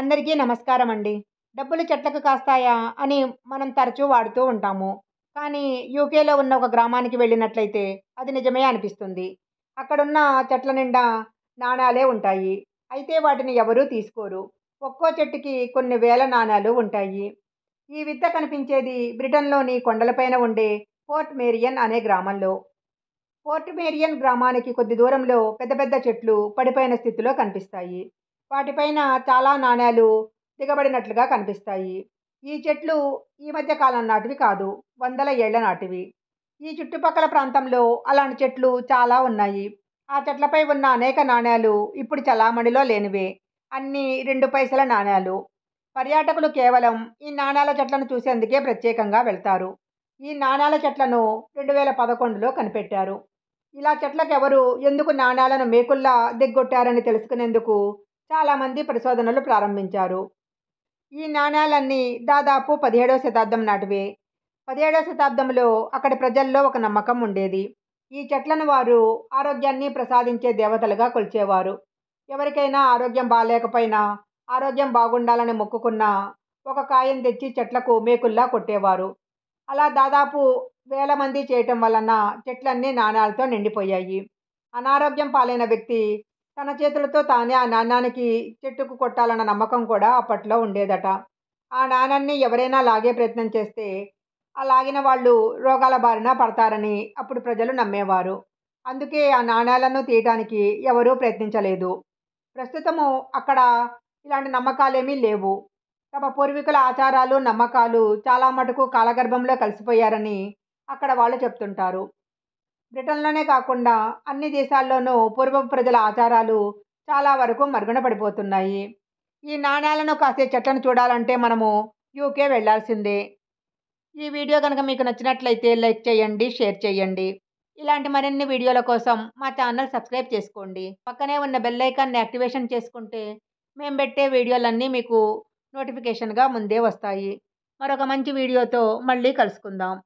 అందరికీ నమస్కారం అండి డబ్బులు చెట్లకు కాస్తాయా అని మనం తరచూ వాడుతూ ఉంటాము కానీ యూకేలో ఉన్న ఒక గ్రామానికి వెళ్ళినట్లయితే అది నిజమే అనిపిస్తుంది అక్కడున్న చెట్ల నిండా నాణాలే ఉంటాయి అయితే వాటిని ఎవరూ తీసుకోరు ఒక్కో చెట్టుకి కొన్ని వేల నాణాలు ఉంటాయి ఈ విద్య కనిపించేది బ్రిటన్లోని కొండలపైన ఉండే పోర్ట్ మేరియన్ అనే గ్రామంలో పోర్ట్ మేరియన్ గ్రామానికి కొద్ది దూరంలో పెద్ద పెద్ద చెట్లు పడిపోయిన స్థితిలో కనిపిస్తాయి వాటిపైన చాలా నాణ్యాలు దిగబడినట్లుగా కనిపిస్తాయి ఈ చెట్లు ఈ మధ్య కాలం నాటివి కాదు వందల ఏళ్ళ నాటివి ఈ చుట్టుపక్కల ప్రాంతంలో అలాంటి చెట్లు చాలా ఉన్నాయి ఆ చెట్లపై ఉన్న అనేక నాణేలు ఇప్పుడు చలామణిలో లేనివే అన్నీ రెండు పైసల నాణేలు పర్యాటకులు కేవలం ఈ నాణేల చెట్లను చూసేందుకే ప్రత్యేకంగా వెళ్తారు ఈ నాణాల చెట్లను రెండు వేల పదకొండులో కనిపెట్టారు ఇలా చెట్లకెవరు ఎందుకు నాణ్యాలను మేకుల్లా దిగ్గొట్టారని తెలుసుకునేందుకు చాలామంది పరిశోధనలు ప్రారంభించారు ఈ నాణ్యాలన్నీ దాదాపు పదిహేడవ శతాబ్దం నాటివే పదిహేడవ శతాబ్దంలో అక్కడి ప్రజల్లో ఒక నమ్మకం ఉండేది ఈ చెట్లను వారు ఆరోగ్యాన్ని ప్రసాదించే దేవతలుగా కొలిచేవారు ఎవరికైనా ఆరోగ్యం బాగాలేకపోయినా ఆరోగ్యం బాగుండాలని మొక్కుకున్న ఒక కాయం తెచ్చి చెట్లకు మేకుల్లా కొట్టేవారు అలా దాదాపు వేల మంది చేయటం వలన చెట్లన్నీ నాణాలతో నిండిపోయాయి అనారోగ్యం పాలైన వ్యక్తి తన చేతులతో తానే ఆ నాణానికి చెట్టుకు కొట్టాలన్న నమ్మకం కూడా అప్పట్లో ఉండేదట ఆ నాణాన్ని ఎవరైనా లాగే ప్రయత్నం చేస్తే ఆ లాగిన వాళ్ళు రోగాల బారిన పడతారని అప్పుడు ప్రజలు నమ్మేవారు అందుకే ఆ నాణాలను తీయటానికి ఎవరూ ప్రయత్నించలేదు ప్రస్తుతము అక్కడ ఇలాంటి నమ్మకాలేమీ లేవు తమ పూర్వీకుల ఆచారాలు నమ్మకాలు చాలా మటుకు కాలగర్భంలో కలిసిపోయారని అక్కడ వాళ్ళు చెప్తుంటారు బ్రిటన్లోనే కాకుండా అన్ని దేశాల్లోనూ పూర్వం ప్రజల ఆచారాలు చాలా వరకు మరుగున పడిపోతున్నాయి ఈ నాణేలను కాసే చెట్లను చూడాలంటే మనము యూకే వెళ్లాల్సిందే ఈ వీడియో కనుక మీకు నచ్చినట్లయితే లైక్ చేయండి షేర్ చేయండి ఇలాంటి మరిన్ని వీడియోల కోసం మా ఛానల్ సబ్స్క్రైబ్ చేసుకోండి పక్కనే ఉన్న బెల్లైకాన్ని యాక్టివేషన్ చేసుకుంటే మేము పెట్టే వీడియోలన్నీ మీకు నోటిఫికేషన్గా ముందే వస్తాయి మరొక మంచి వీడియోతో మళ్ళీ కలుసుకుందాం